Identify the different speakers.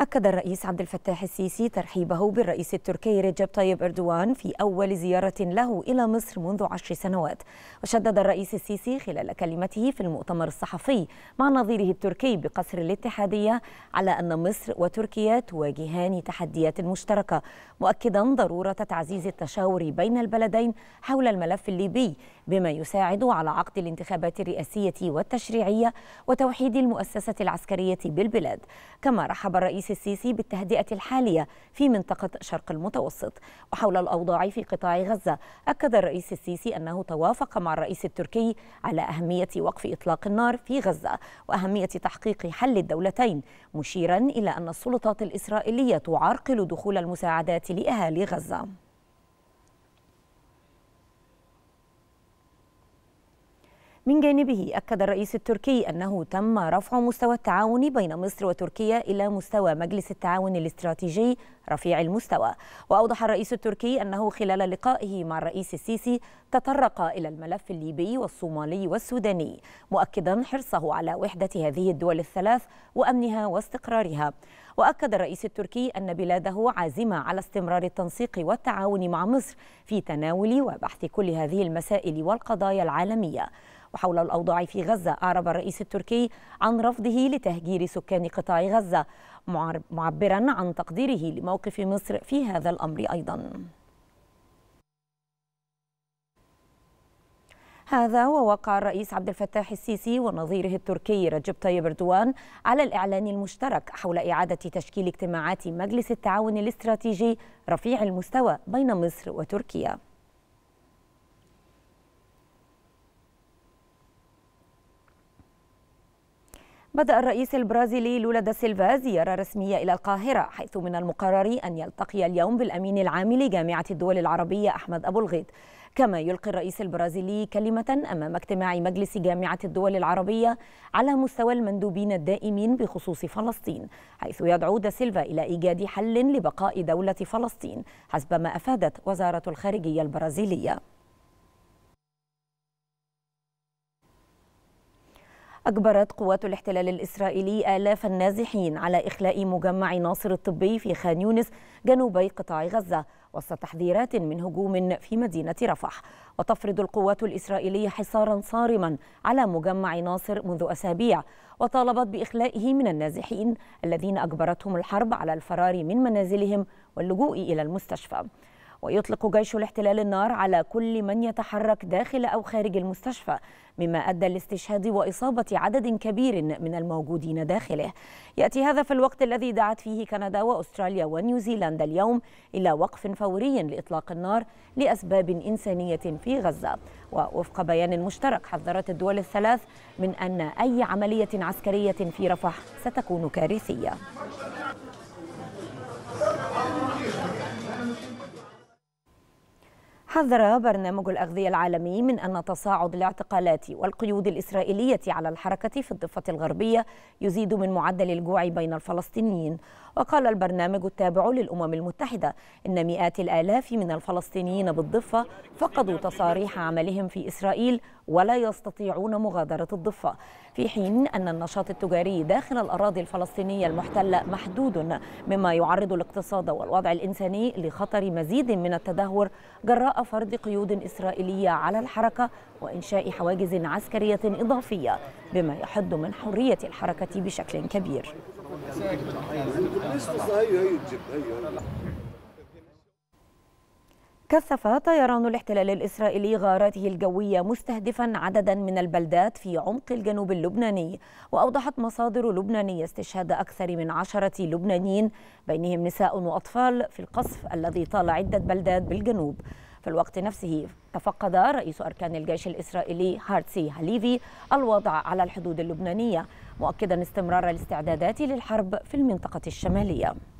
Speaker 1: أكد الرئيس عبد الفتاح السيسي ترحيبه بالرئيس التركي رجب طيب أردوان في أول زيارة له إلى مصر منذ عشر سنوات وشدد الرئيس السيسي خلال كلمته في المؤتمر الصحفي مع نظيره التركي بقصر الاتحادية على أن مصر وتركيا تواجهان تحديات مشتركة مؤكدا ضرورة تعزيز التشاور بين البلدين حول الملف الليبي بما يساعد على عقد الانتخابات الرئاسية والتشريعية وتوحيد المؤسسة العسكرية بالبلاد كما رحب الرئيس الرئيس السيسي بالتهدئة الحالية في منطقة شرق المتوسط وحول الأوضاع في قطاع غزة أكد الرئيس السيسي أنه توافق مع الرئيس التركي على أهمية وقف إطلاق النار في غزة وأهمية تحقيق حل الدولتين مشيرا إلى أن السلطات الإسرائيلية تعرقل دخول المساعدات لأهالي غزة من جانبه أكد الرئيس التركي أنه تم رفع مستوى التعاون بين مصر وتركيا إلى مستوى مجلس التعاون الاستراتيجي رفيع المستوى وأوضح الرئيس التركي أنه خلال لقائه مع الرئيس السيسي تطرق إلى الملف الليبي والصومالي والسوداني مؤكدا حرصه على وحدة هذه الدول الثلاث وأمنها واستقرارها وأكد الرئيس التركي أن بلاده عازمة على استمرار التنسيق والتعاون مع مصر في تناول وبحث كل هذه المسائل والقضايا العالمية وحول الأوضاع في غزة أعرب الرئيس التركي عن رفضه لتهجير سكان قطاع غزة معبرا عن تقديره لموقف مصر في هذا الأمر أيضا هذا ووقع الرئيس عبد الفتاح السيسي ونظيره التركي رجب طيب اردوان على الاعلان المشترك حول اعاده تشكيل اجتماعات مجلس التعاون الاستراتيجي رفيع المستوى بين مصر وتركيا بدأ الرئيس البرازيلي لولا دا سيلفا زيارة رسمية إلى القاهرة حيث من المقرر أن يلتقي اليوم بالأمين العام لجامعة الدول العربية أحمد أبو الغيط كما يلقي الرئيس البرازيلي كلمة أمام اجتماع مجلس جامعة الدول العربية على مستوى المندوبين الدائمين بخصوص فلسطين حيث يدعو دا سيلفا إلى إيجاد حل لبقاء دولة فلسطين حسب ما أفادت وزارة الخارجية البرازيلية أجبرت قوات الاحتلال الإسرائيلي آلاف النازحين على إخلاء مجمع ناصر الطبي في خان يونس جنوبي قطاع غزة وسط تحذيرات من هجوم في مدينة رفح وتفرض القوات الإسرائيلية حصارا صارما على مجمع ناصر منذ أسابيع وطالبت بإخلائه من النازحين الذين أجبرتهم الحرب على الفرار من منازلهم واللجوء إلى المستشفى ويطلق جيش الاحتلال النار على كل من يتحرك داخل أو خارج المستشفى مما أدى لاستشهاد وإصابة عدد كبير من الموجودين داخله يأتي هذا في الوقت الذي دعت فيه كندا وأستراليا ونيوزيلندا اليوم إلى وقف فوري لإطلاق النار لأسباب إنسانية في غزة ووفق بيان مشترك حذرت الدول الثلاث من أن أي عملية عسكرية في رفح ستكون كارثية حذر برنامج الأغذية العالمي من أن تصاعد الاعتقالات والقيود الإسرائيلية على الحركة في الضفة الغربية يزيد من معدل الجوع بين الفلسطينيين وقال البرنامج التابع للأمم المتحدة إن مئات الآلاف من الفلسطينيين بالضفة فقدوا تصاريح عملهم في إسرائيل ولا يستطيعون مغادرة الضفة في حين أن النشاط التجاري داخل الأراضي الفلسطينية المحتلة محدود مما يعرض الاقتصاد والوضع الإنساني لخطر مزيد من التدهور جراء فرض قيود إسرائيلية على الحركة وإنشاء حواجز عسكرية إضافية بما يحد من حرية الحركة بشكل كبير كثف طيران الاحتلال الإسرائيلي غاراته الجوية مستهدفا عددا من البلدات في عمق الجنوب اللبناني وأوضحت مصادر لبنانية استشهاد أكثر من عشرة لبنانيين بينهم نساء وأطفال في القصف الذي طال عدة بلدات بالجنوب في الوقت نفسه تفقد رئيس أركان الجيش الإسرائيلي هارتسي هليفي الوضع على الحدود اللبنانية مؤكدا استمرار الاستعدادات للحرب في المنطقة الشمالية